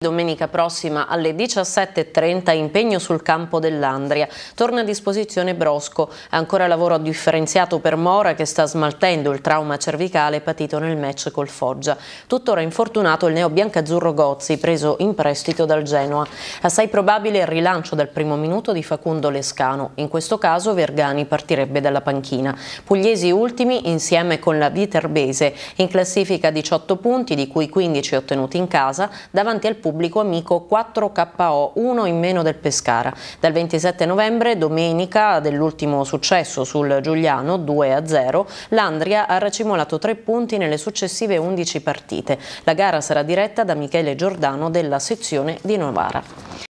Domenica prossima alle 17.30 impegno sul campo dell'Andria. Torna a disposizione Brosco, ancora lavoro differenziato per Mora che sta smaltendo il trauma cervicale patito nel match col Foggia. Tuttora infortunato il neo biancazzurro Gozzi preso in prestito dal Genoa. Assai probabile il rilancio dal primo minuto di Facundo Lescano. In questo caso Vergani partirebbe dalla panchina. Pugliesi ultimi insieme con la Viterbese in classifica 18 punti di cui 15 ottenuti in casa davanti al punto pubblico amico 4KO, uno in meno del Pescara. Dal 27 novembre, domenica dell'ultimo successo sul Giuliano 2-0, l'Andria ha racimolato tre punti nelle successive 11 partite. La gara sarà diretta da Michele Giordano della sezione di Novara.